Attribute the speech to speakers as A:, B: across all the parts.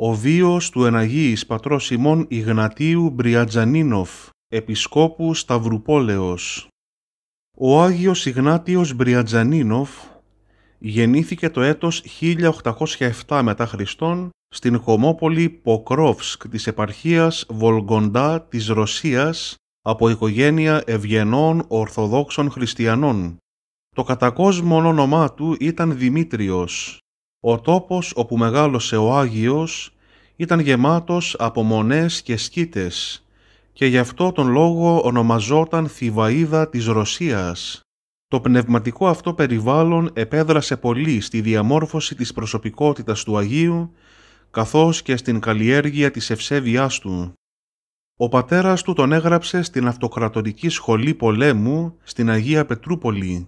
A: ο βίος του εναγίης πατρός Σιμών Ιγνατίου Μπριατζανίνοφ, επισκόπου Σταυρουπόλεως. Ο Άγιος Ιγνάτιος Μπριατζανίνοφ γεννήθηκε το έτος 1807 μετά Χριστόν στην Χωμόπολη Ποκρόφσκ της επαρχίας Βολγκοντά της Ρωσίας από οικογένεια ευγενών Ορθοδόξων Χριστιανών. Το κατακόσμον όνομά του ήταν Δημήτριος ο τόπος όπου μεγάλωσε ο Άγιος ήταν γεμάτος από μονές και σκήτες και γι' αυτό τον λόγο ονομαζόταν Θηβαίδα της Ρωσίας. Το πνευματικό αυτό περιβάλλον επέδρασε πολύ στη διαμόρφωση της προσωπικότητας του Αγίου καθώς και στην καλλιέργεια της ευσέβειάς του. Ο πατέρας του τον έγραψε στην Αυτοκρατορική Σχολή Πολέμου στην Αγία Πετρούπολη.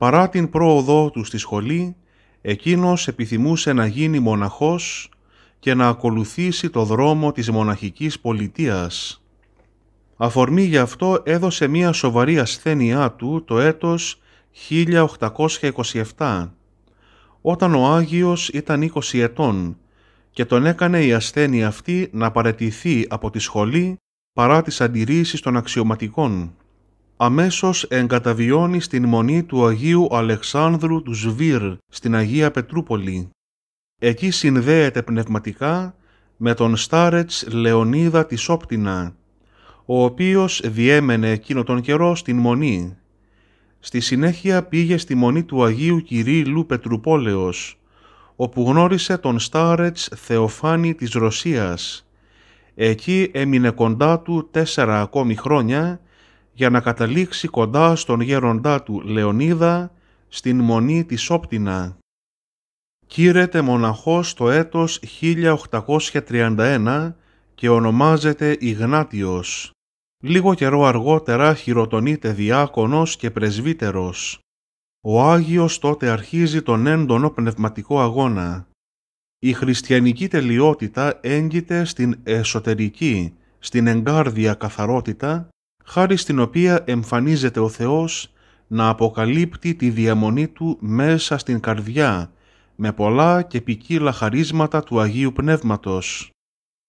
A: Παρά την πρόοδό του στη σχολή, εκείνος επιθυμούσε να γίνει μοναχός και να ακολουθήσει το δρόμο της μοναχικής πολιτείας. Αφορμή γι' αυτό έδωσε μία σοβαρή ασθένειά του το έτος 1827, όταν ο Άγιος ήταν 20 ετών και τον έκανε η ασθένεια αυτή να παρετηθεί από τη σχολή παρά τις αντιρρήσεις των αξιωματικών αμέσως εγκαταβιώνει στην μονή του Αγίου Αλεξάνδρου του Σβύρ στην Αγία Πετρούπολη. Εκεί συνδέεται πνευματικά με τον Στάρετς Λεωνίδα της Όπτινα, ο οποίος διέμενε εκείνο τον καιρό στην Μονή. Στη συνέχεια πήγε στη Μονή του Αγίου Κυρίλου Πετρουπόλεως, όπου γνώρισε τον Στάρετς Θεοφάνη της Ρωσίας. Εκεί έμεινε κοντά του τέσσερα ακόμη χρόνια για να καταλήξει κοντά στον γέροντά του Λεωνίδα στην Μονή της Όπτινα. Κύρεται μοναχός το έτος 1831 και ονομάζεται Ιγνάτιος. Λίγο καιρό αργότερα χειροτονείται διάκονος και πρεσβύτερος. Ο Άγιος τότε αρχίζει τον έντονο πνευματικό αγώνα. Η χριστιανική τελειότητα έγκυται στην εσωτερική, στην εγκάρδια καθαρότητα χάρη στην οποία εμφανίζεται ο Θεός να αποκαλύπτει τη διαμονή Του μέσα στην καρδιά, με πολλά και ποικίλα χαρίσματα του Αγίου Πνεύματος.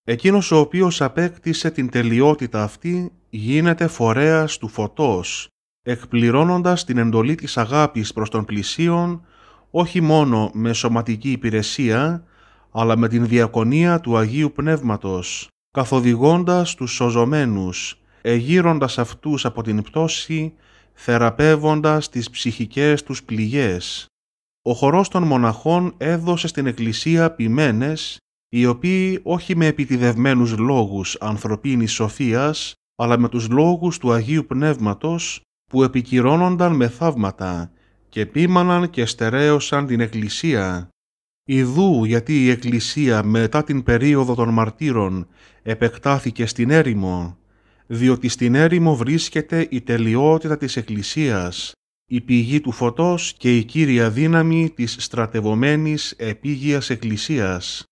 A: Εκείνος ο οποίος απέκτησε την τελειότητα αυτή γίνεται φορέας του φωτός, εκπληρώνοντας την εντολή της αγάπης προς τον πλησίον, όχι μόνο με σωματική υπηρεσία, αλλά με την διακονία του Αγίου Πνεύματος, καθοδηγώντας τους σωζωμένους, εγείροντας αυτούς από την πτώση, θεραπεύοντας τις ψυχικές τους πληγές. Ο χορός των μοναχών έδωσε στην εκκλησία ποιμένες, οι οποίοι όχι με επιτιδευμένους λόγους ανθρωπίνης σοφίας, αλλά με τους λόγους του Αγίου Πνεύματος, που επικυρώνονταν με θαύματα και πείμαναν και στερέωσαν την Εκκλησία. Ιδού γιατί η Εκκλησία μετά την περίοδο των μαρτύρων επεκτάθηκε στην έρημο διότι στην έρημο βρίσκεται η τελειότητα της Εκκλησίας, η πηγή του φωτός και η κύρια δύναμη της στρατευωμένης επίγειας Εκκλησίας.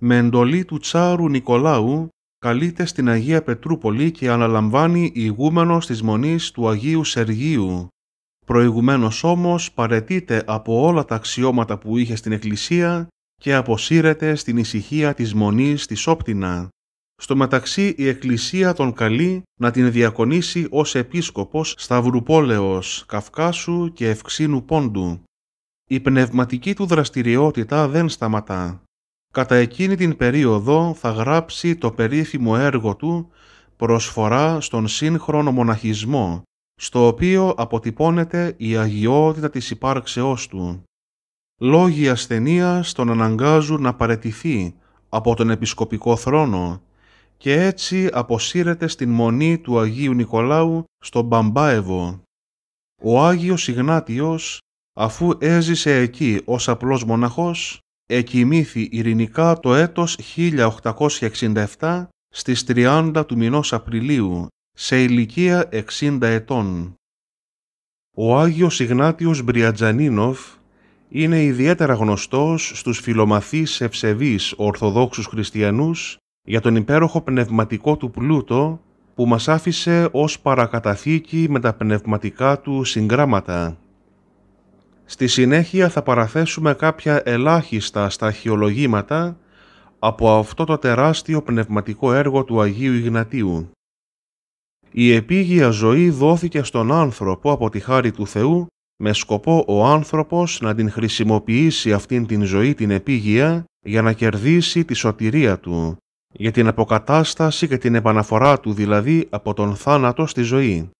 A: Με εντολή του τσάρου Νικολάου, καλείται στην Αγία Πετρούπολη και αναλαμβάνει ηγούμενος της Μονής του Αγίου Σεργίου. Προηγουμένως όμως παρετείται από όλα τα αξιώματα που είχε στην Εκκλησία και αποσύρεται στην ησυχία της Μονής της Όπτινα. Στο μεταξύ η Εκκλησία τον καλεί να την διακονήσει ως επίσκοπος Σταυρουπόλεως, Καυκάσου και Ευξήνου Πόντου. Η πνευματική του δραστηριότητα δεν σταματά. Κατά εκείνη την περίοδο θα γράψει το περίφημο έργο του «Προσφορά στον σύγχρονο μοναχισμό», στο οποίο αποτυπώνεται η αγιότητα της υπάρξεώς του. Λόγοι ασθενείας τον αναγκάζουν να παρετηθεί από τον επισκοπικό θρόνο και έτσι αποσύρεται στην μονή του Αγίου Νικολάου στον Μπαμπάεβο. Ο Άγιος Ιγνάτιος, αφού έζησε εκεί ως απλός μοναχός, εκοιμήθη ειρηνικά το έτος 1867 στις 30 του μηνός Απριλίου, σε ηλικία 60 ετών. Ο Άγιος Ιγνάτιος Μπριατζανίνοφ είναι ιδιαίτερα γνωστός στους φιλομαθείς ευσεβείς Ορθοδόξους Χριστιανούς για τον υπέροχο πνευματικό του πλούτο που μας άφησε ως παρακαταθήκη με τα πνευματικά του συγγράμματα. Στη συνέχεια θα παραθέσουμε κάποια ελάχιστα σταχυολογήματα από αυτό το τεράστιο πνευματικό έργο του Αγίου Ιγνατίου. Η επίγεια ζωή δόθηκε στον άνθρωπο από τη χάρη του Θεού με σκοπό ο άνθρωπος να την χρησιμοποιήσει αυτήν την ζωή την επίγεια για να κερδίσει τη σωτηρία του για την αποκατάσταση και την επαναφορά του δηλαδή από τον θάνατο στη ζωή.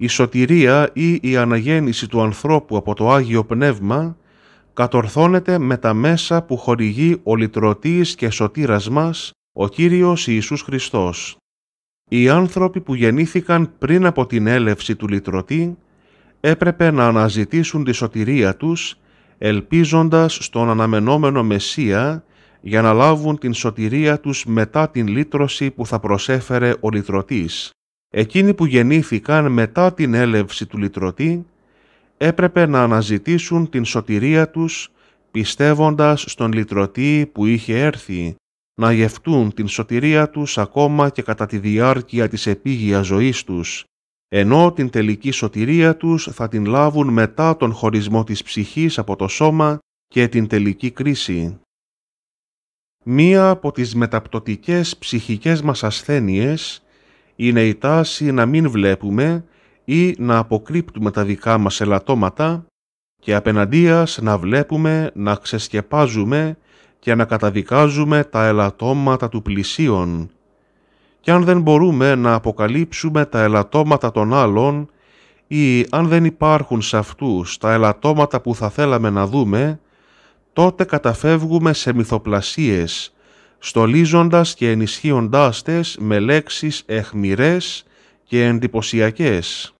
A: Η σωτηρία ή η αναγέννηση του ανθρώπου από το Άγιο Πνεύμα κατορθώνεται με τα μέσα που χορηγεί ο λυτρωτής και σωτήρας μας, ο Κύριος Ιησούς Χριστός. Οι άνθρωποι που γεννήθηκαν πριν από την έλευση του λυτρωτή έπρεπε να αναζητήσουν τη σωτηρία τους ελπίζοντας στον αναμενόμενο Μεσσία για να λάβουν την σωτηρία τους μετά την λύτρωση που θα προσέφερε ο λυτρωτής. Εκείνοι που γεννήθηκαν μετά την έλευση του λυτρωτή έπρεπε να αναζητήσουν την σωτηρία τους πιστεύοντας στον λυτρωτή που είχε έρθει, να γευτούν την σωτηρία τους ακόμα και κατά τη διάρκεια της επίγειας ζωής τους, ενώ την τελική σωτηρία τους θα την λάβουν μετά τον χωρισμό της ψυχής από το σώμα και την τελική κρίση. Μία από τις μεταπτωτικές ψυχικές μας ασθένειες είναι η τάση να μην βλέπουμε ή να αποκρύπτουμε τα δικά μας ελαττώματα και απέναντίας να βλέπουμε, να ξεσκεπάζουμε και να καταδικάζουμε τα ελαττώματα του πλησίον. Και αν δεν μπορούμε να αποκαλύψουμε τα ελαττώματα των άλλων ή αν δεν υπάρχουν σε αυτούς τα ελαττώματα που θα θέλαμε να δούμε, τότε καταφεύγουμε σε μυθοπλασίες, στολίζοντας και ενισχύοντάς τες με λέξεις εχμηρές και εντυπωσιακές.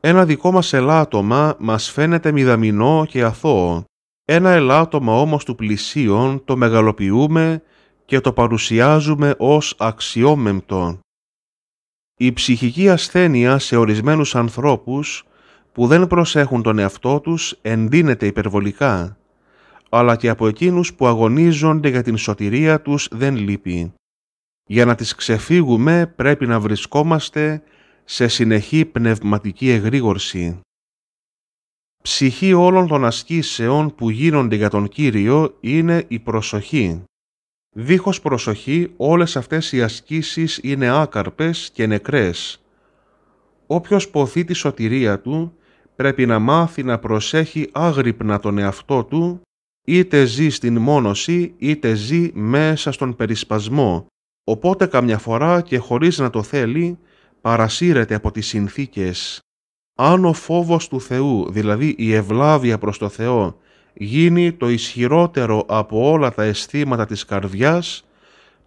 A: Ένα δικό μας ελάττωμα μας φαίνεται μηδαμινό και αθώο. Ένα ελάττωμα όμως του πλησίον το μεγαλοποιούμε και το παρουσιάζουμε ως αξιόμεμπτο. Η ψυχική ασθένεια σε ορισμένους ανθρώπους που δεν προσέχουν τον εαυτό τους εντείνεται υπερβολικά αλλά και από εκείνους που αγωνίζονται για την σωτηρία τους δεν λείπει. Για να τις ξεφύγουμε πρέπει να βρισκόμαστε σε συνεχή πνευματική εγρήγορση. Ψυχή όλων των ασκήσεων που γίνονται για τον Κύριο είναι η προσοχή. Δίχως προσοχή όλες αυτές οι ασκήσεις είναι άκαρπες και νεκρές. Όποιος ποθεί τη σωτηρία του πρέπει να μάθει να προσέχει άγρυπνα τον εαυτό του είτε ζει στην μόνωση είτε ζει μέσα στον περισπασμό, οπότε καμιά φορά και χωρίς να το θέλει παρασύρεται από τις συνθήκες. Αν ο φόβος του Θεού, δηλαδή η ευλάβεια προς το Θεό, γίνει το ισχυρότερο από όλα τα αισθήματα της καρδιάς,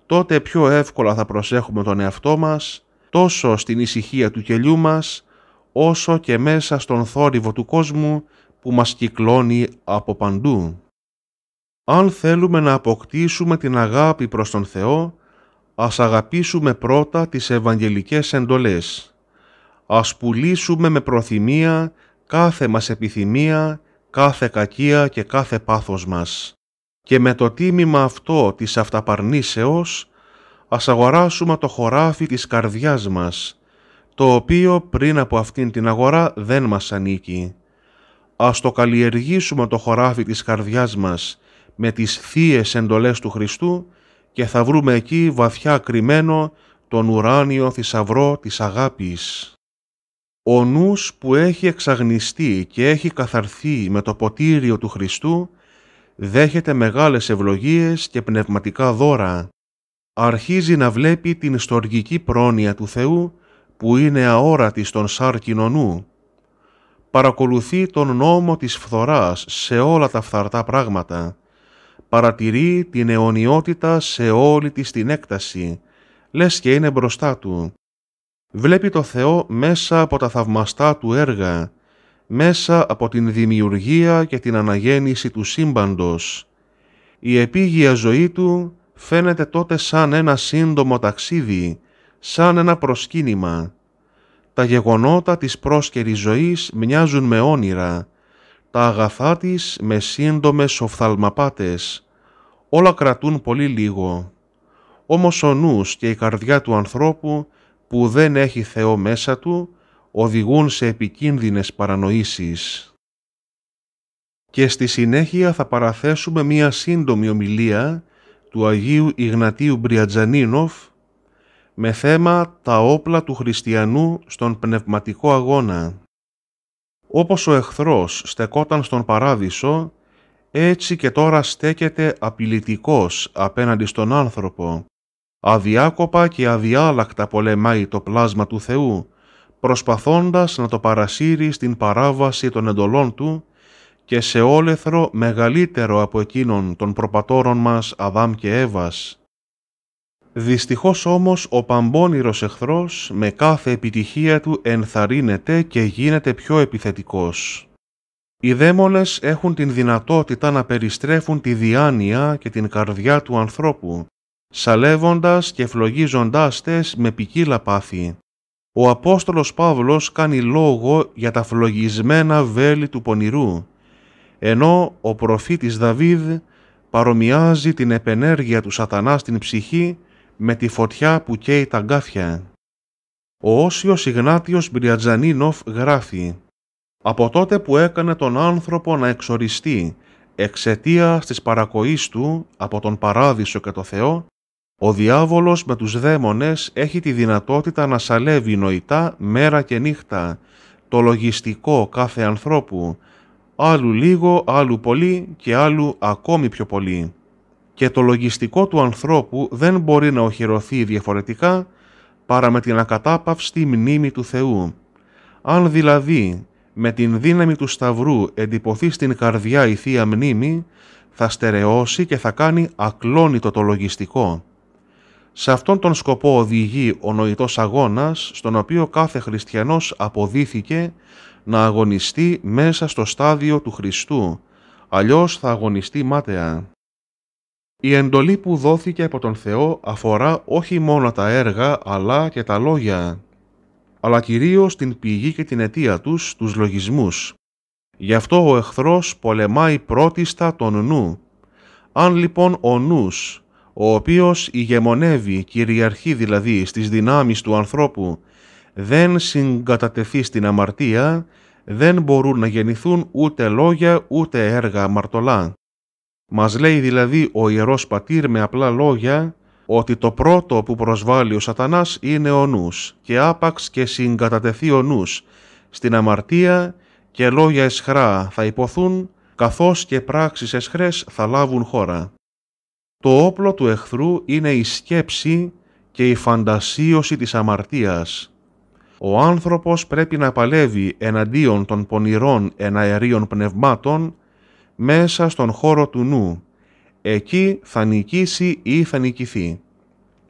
A: τότε πιο εύκολα θα προσέχουμε τον εαυτό μας, τόσο στην ησυχία του κελιού μας, όσο και μέσα στον θόρυβο του κόσμου που μας κυκλώνει από παντού. Αν θέλουμε να αποκτήσουμε την αγάπη προς τον Θεό, ας αγαπήσουμε πρώτα τις ευαγγελικές εντολές. Ας πουλήσουμε με προθυμία κάθε μας επιθυμία, κάθε κακία και κάθε πάθος μας. Και με το τίμημα αυτό της αυταπαρνήσεως, ας αγοράσουμε το χωράφι της καρδιάς μας, το οποίο πριν από αυτήν την αγορά δεν μας ανήκει. Ας το καλλιεργήσουμε το χωράφι της καρδιάς μας με τις θείες εντολές του Χριστού και θα βρούμε εκεί βαθιά κρυμμένο τον ουράνιο θησαυρό της αγάπης. Ο νους που έχει εξαγνιστεί και έχει καθαρθεί με το ποτήριο του Χριστού δέχεται μεγάλες ευλογίες και πνευματικά δώρα. Αρχίζει να βλέπει την στοργική πρόνοια του Θεού που είναι αόρατης στον σάρκινο νου. Παρακολουθεί τον νόμο της φθοράς σε όλα τα φθαρτά πράγματα παρατηρεί την αιωνιότητα σε όλη της την έκταση, λες και είναι μπροστά του. Βλέπει το Θεό μέσα από τα θαυμαστά του έργα, μέσα από την δημιουργία και την αναγέννηση του σύμπαντος. Η επίγεια ζωή του φαίνεται τότε σαν ένα σύντομο ταξίδι, σαν ένα προσκύνημα. Τα γεγονότα της πρόσκαιρης ζωής μοιάζουν με όνειρα, τα αγαθά της με σύντομες οφθαλμαπάτες. Όλα κρατούν πολύ λίγο. Όμως ο νους και η καρδιά του ανθρώπου που δεν έχει Θεό μέσα του οδηγούν σε επικίνδυνες παρανοήσεις. Και στη συνέχεια θα παραθέσουμε μία σύντομη ομιλία του Αγίου Ιγνατίου Μπριατζανίνοφ με θέμα «Τα όπλα του χριστιανού στον πνευματικό αγώνα». Όπως ο εχθρός στεκόταν στον παράδεισο, έτσι και τώρα στέκεται απειλητικός απέναντι στον άνθρωπο. Αδιάκοπα και αδιάλακτα πολεμάει το πλάσμα του Θεού, προσπαθώντας να το παρασύρει στην παράβαση των εντολών του και σε όλεθρο μεγαλύτερο από εκείνον των προπατόρων μας Αδάμ και Εύας. Δυστυχώς όμως ο παμπώνυρος εχθρός με κάθε επιτυχία του ενθαρρύνεται και γίνεται πιο επιθετικός. Οι δαίμονες έχουν την δυνατότητα να περιστρέφουν τη διάνοια και την καρδιά του ανθρώπου, σαλεύοντας και φλογίζοντάς τες με ποικίλα πάθη. Ο Απόστολος Παύλος κάνει λόγο για τα φλογισμένα βέλη του πονηρού, ενώ ο προφήτης Δαβίδ παρομοιάζει την επενέργεια του σατανά στην ψυχή με τη φωτιά που καίει τα αγκάθια». Ο Όσιος Ιγνάτιος Μπριατζανίνοφ γράφει «Από τότε που έκανε τον άνθρωπο να εξοριστεί εξαιτία της παρακοής του από τον Παράδεισο και το Θεό, ο διάβολος με τους δαίμονες έχει τη δυνατότητα να σαλεύει νοητά μέρα και νύχτα, το λογιστικό κάθε ανθρώπου, άλλου λίγο, άλλου πολύ και άλλου ακόμη πιο πολύ και το λογιστικό του ανθρώπου δεν μπορεί να οχυρωθεί διαφορετικά παρά με την ακατάπαυστη μνήμη του Θεού. Αν δηλαδή με την δύναμη του Σταυρού εντυπωθεί στην καρδιά η Θεία Μνήμη, θα στερεώσει και θα κάνει ακλόνητο το λογιστικό. Σε αυτόν τον σκοπό οδηγεί ο νοητός αγώνας, στον οποίο κάθε χριστιανός αποδίθηκε να αγωνιστεί μέσα στο στάδιο του Χριστού, αλλιώς θα αγωνιστεί μάταια. Η εντολή που δόθηκε από τον Θεό αφορά όχι μόνο τα έργα αλλά και τα λόγια, αλλά κυρίως την πηγή και την αιτία τους, τους λογισμούς. Γι' αυτό ο εχθρός πολεμάει πρώτιστα τον νου. Αν λοιπόν ο νους, ο οποίος ηγεμονεύει, κυριαρχεί δηλαδή στις δυνάμεις του ανθρώπου, δεν συγκατατεθεί στην αμαρτία, δεν μπορούν να γεννηθούν ούτε λόγια ούτε έργα αμαρτωλά. Μας λέει δηλαδή ο Ιερός Πατήρ με απλά λόγια ότι το πρώτο που προσβάλλει ο σατανάς είναι ο νους και άπαξ και συγκατατεθεί ο νους στην αμαρτία και λόγια εσχρά θα υποθούν καθώς και πράξεις εσχρές θα λάβουν χώρα. Το όπλο του εχθρού είναι η σκέψη και η φαντασίωση της αμαρτίας. Ο άνθρωπος πρέπει να παλεύει εναντίον των πονηρών εναερίων πνευμάτων μέσα στον χώρο του νου. Εκεί θα νικήσει ή θα νικηθεί.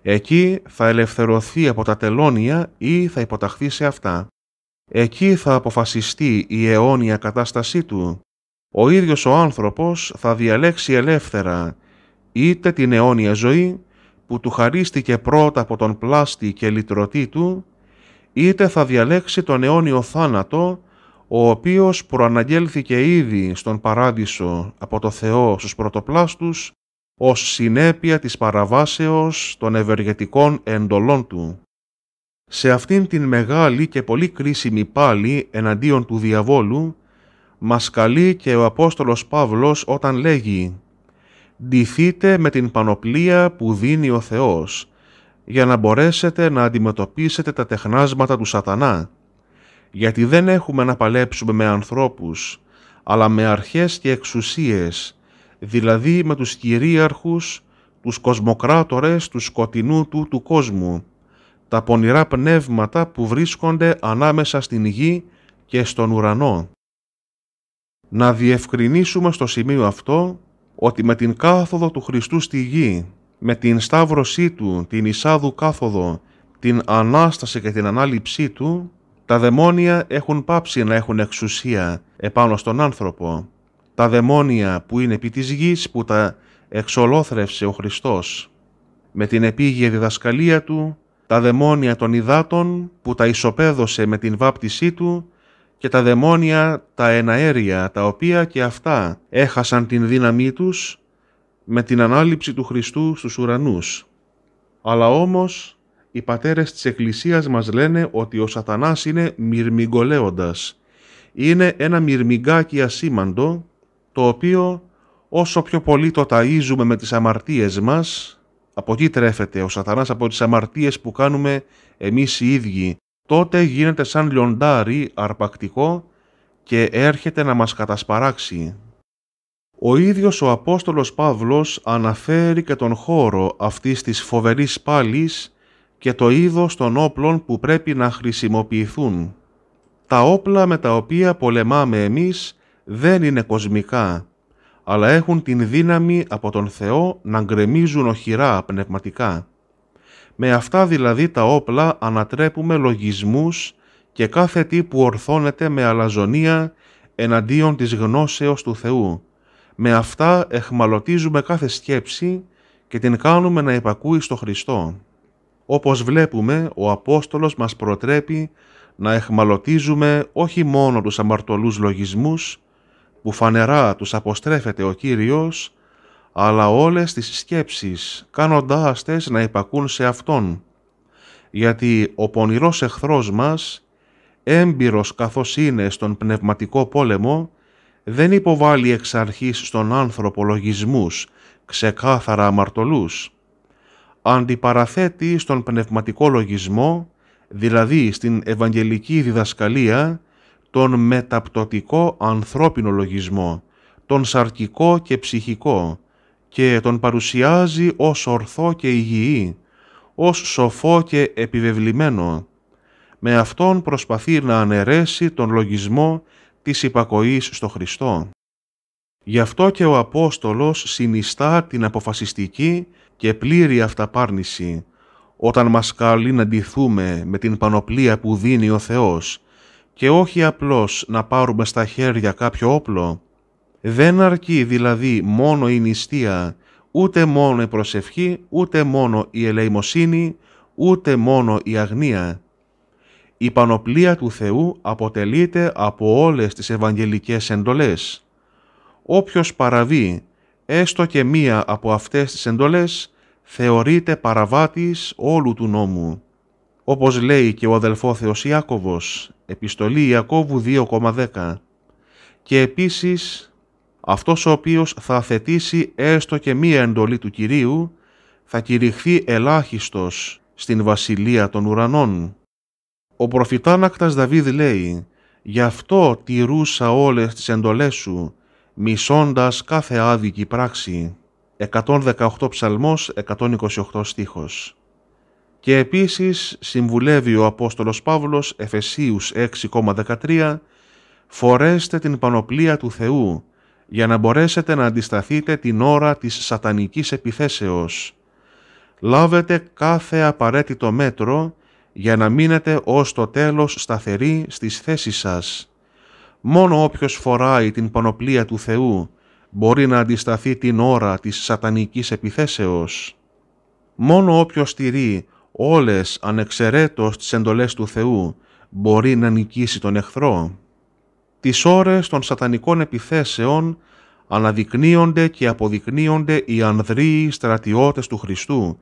A: Εκεί θα ελευθερωθεί από τα τελώνια ή θα υποταχθεί σε αυτά. Εκεί θα αποφασιστεί η αιώνια κατάστασή του. Ο ίδιος ο άνθρωπος θα διαλέξει ελεύθερα είτε την αιώνια ζωή που του χαρίστηκε πρώτα από τον πλάστη και λυτρωτή του, είτε θα διαλέξει τον αιώνιο θάνατο ο οποίος προαναγγέλθηκε ήδη στον παράδεισο από το Θεό στους πρωτοπλάστους ως συνέπεια της παραβάσεως των ευεργετικών εντολών του. Σε αυτήν την μεγάλη και πολύ κρίσιμη πάλι εναντίον του διαβόλου, μας καλεί και ο Απόστολος Παύλος όταν λέγει «Ντυθείτε με την πανοπλία που δίνει ο Θεός, για να μπορέσετε να αντιμετωπίσετε τα τεχνάσματα του σατανά» γιατί δεν έχουμε να παλέψουμε με ανθρώπους, αλλά με αρχές και εξουσίες, δηλαδή με τους κυρίαρχους, τους κοσμοκράτορες τους σκοτεινού του του κόσμου, τα πονηρά πνεύματα που βρίσκονται ανάμεσα στην γη και στον ουρανό. Να διευκρινίσουμε στο σημείο αυτό ότι με την κάθοδο του Χριστού στη γη, με την σταύρωσή του, την εισάδου κάθοδο, την Ανάσταση και την Ανάληψή του, τα δαιμόνια έχουν πάψει να έχουν εξουσία επάνω στον άνθρωπο. Τα δαιμόνια που είναι επί της γης που τα εξολόθρευσε ο Χριστός. Με την επίγεια διδασκαλία του, τα δαιμόνια των υδάτων που τα ισοπαίδωσε με την βάπτισή του και τα δαιμόνια τα εναέρια τα οποία και αυτά έχασαν την δύναμή τους με την ανάληψη του Χριστού στους ουρανούς. Αλλά όμως οι πατέρες της Εκκλησίας μας λένε ότι ο σατανάς είναι μυρμηγκολέοντας. Είναι ένα μυρμηγκάκι ασήμαντο, το οποίο όσο πιο πολύ το ταΐζουμε με τις αμαρτίες μας, από εκεί τρέφεται ο σατανάς από τις αμαρτίες που κάνουμε εμείς οι ίδιοι, τότε γίνεται σαν λιοντάρι αρπακτικό και έρχεται να μας κατασπαράξει. Ο ίδιος ο Απόστολος Παύλος αναφέρει και τον χώρο αυτής της φοβερής πάλης και το είδος των όπλων που πρέπει να χρησιμοποιηθούν. Τα όπλα με τα οποία πολεμάμε εμείς δεν είναι κοσμικά, αλλά έχουν την δύναμη από τον Θεό να γκρεμίζουν οχυρά πνευματικά. Με αυτά δηλαδή τα όπλα ανατρέπουμε λογισμούς και κάθε τι που ορθώνεται με αλαζονία εναντίον της γνώσεως του Θεού. Με αυτά εχμαλωτίζουμε κάθε σκέψη και την κάνουμε να υπακούει στο Χριστό. Όπως βλέπουμε, ο Απόστολος μας προτρέπει να εχμαλωτίζουμε όχι μόνο τους αμαρτωλούς λογισμούς, που φανερά τους αποστρέφεται ο Κύριος, αλλά όλες τις σκέψεις, κάνοντάς τες να υπακούν σε Αυτόν. Γιατί ο πονηρός εχθρός μας, έμπειρος καθώς είναι στον πνευματικό πόλεμο, δεν υποβάλλει εξ αρχής στον άνθρωπο λογισμούς, ξεκάθαρα αμαρτωλούς, αντιπαραθέτει στον πνευματικό λογισμό, δηλαδή στην ευαγγελική διδασκαλία, τον μεταπτωτικό ανθρώπινο λογισμό, τον σαρκικό και ψυχικό, και τον παρουσιάζει ως ορθό και υγιή, ως σοφό και επιβεβλημένο. Με αυτόν προσπαθεί να αναιρέσει τον λογισμό της υπακοής στο Χριστό. Γι' αυτό και ο Απόστολος συνιστά την αποφασιστική και πλήρη αυταπάρνηση όταν μας καλεί να ντυθούμε με την πανοπλία που δίνει ο Θεός και όχι απλώς να πάρουμε στα χέρια κάποιο όπλο. Δεν αρκεί δηλαδή μόνο η νηστεία, ούτε μόνο η προσευχή, ούτε μόνο η ελεημοσύνη, ούτε μόνο η αγνία. Η πανοπλία του Θεού αποτελείται από όλες τις ευαγγελικές εντολές όποιος παραβεί έστω και μία από αυτές τις εντολές θεωρείται παραβάτης όλου του νόμου. Όπως λέει και ο Θεός Ιάκωβος, επιστολή Ιακώβου 2,10. Και επίσης, αυτός ο οποίος θα θετήσει έστω και μία εντολή του Κυρίου, θα κηρυχθεί ελάχιστος στην βασιλεία των ουρανών. Ο προφητάνακτας Δαβίδ λέει «Γι' αυτό τηρούσα όλες τις εντολές σου μισώντας κάθε άδικη πράξη. 118 ψαλμός, 128 στίχος. Και επίσης συμβουλεύει ο Απόστολος Παύλος Εφεσίους 6,13 «Φορέστε την πανοπλία του Θεού, για να μπορέσετε να αντισταθείτε την ώρα της σατανικής επιθέσεως. Λάβετε κάθε απαραίτητο μέτρο για να μείνετε ως το τέλος σταθεροί στις θέσεις σας μόνο όποιος φοράει την πανοπλία του Θεού μπορεί να αντισταθεί την ώρα της σατανικής επιθέσεως. Μόνο όποιος στηρεί όλες ανεξαιρέτως τις εντολές του Θεού μπορεί να νικήσει τον εχθρό. Τις ώρες των σατανικών επιθέσεων αναδεικνύονται και αποδεικνύονται οι ανδρείοι στρατιώτες του Χριστού,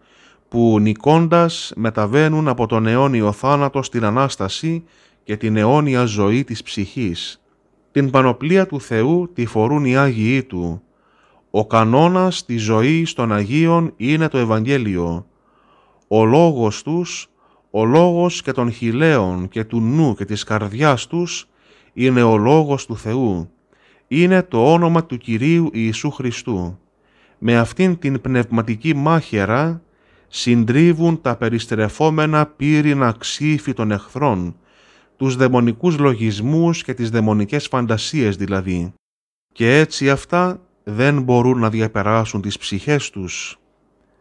A: που νικώντας μεταβαίνουν από τον αιώνιο θάνατο στην Ανάσταση και την αιώνια ζωή της ψυχής την πανοπλία του Θεού τη φορούν οι Άγιοι Του. Ο κανόνας της ζωής των Αγίων είναι το Ευαγγέλιο. Ο λόγος τους, ο λόγος και των χιλέων και του νου και της καρδιάς τους είναι ο λόγος του Θεού. Είναι το όνομα του Κυρίου Ιησού Χριστού. Με αυτήν την πνευματική μάχηρα συντρίβουν τα περιστρεφόμενα πύρινα ξύφη των εχθρών τους δαιμονικούς λογισμούς και τις δαιμονικές φαντασίες δηλαδή. Και έτσι αυτά δεν μπορούν να διαπεράσουν τις ψυχές τους.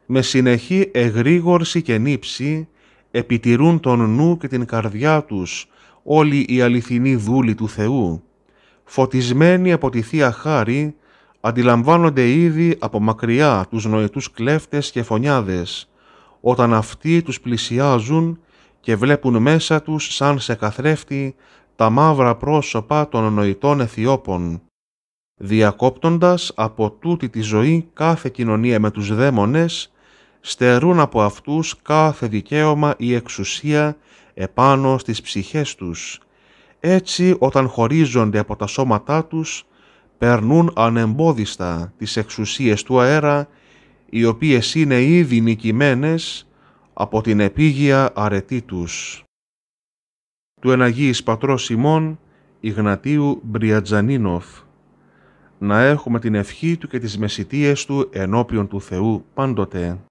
A: Με συνεχή εγρήγορση και νύψη επιτηρούν τον νου και την καρδιά τους όλοι οι αληθινοί δούλοι του Θεού. Φωτισμένοι από τη Θεία Χάρη αντιλαμβάνονται ήδη από μακριά τους νοητούς κλέφτες και φωνιάδες, όταν αυτοί τους πλησιάζουν και βλέπουν μέσα τους σαν σε καθρέφτη τα μαύρα πρόσωπα των νοητών αιθιώπων, διακόπτοντας από τούτη τη ζωή κάθε κοινωνία με τους δαίμονες, στερούν από αυτούς κάθε δικαίωμα ή εξουσία επάνω στις ψυχές τους. Έτσι όταν χωρίζονται από τα σώματά τους, περνούν ανεμπόδιστα τις εξουσίες του αέρα, οι οποίες είναι ήδη νικημένες από την επίγεια αρετή τους. Του εναγίης πατρός Σιμών, Ιγνατίου Μπριατζανίνοφ, να έχουμε την ευχή του και τις μεσητείες του ενώπιον του Θεού πάντοτε.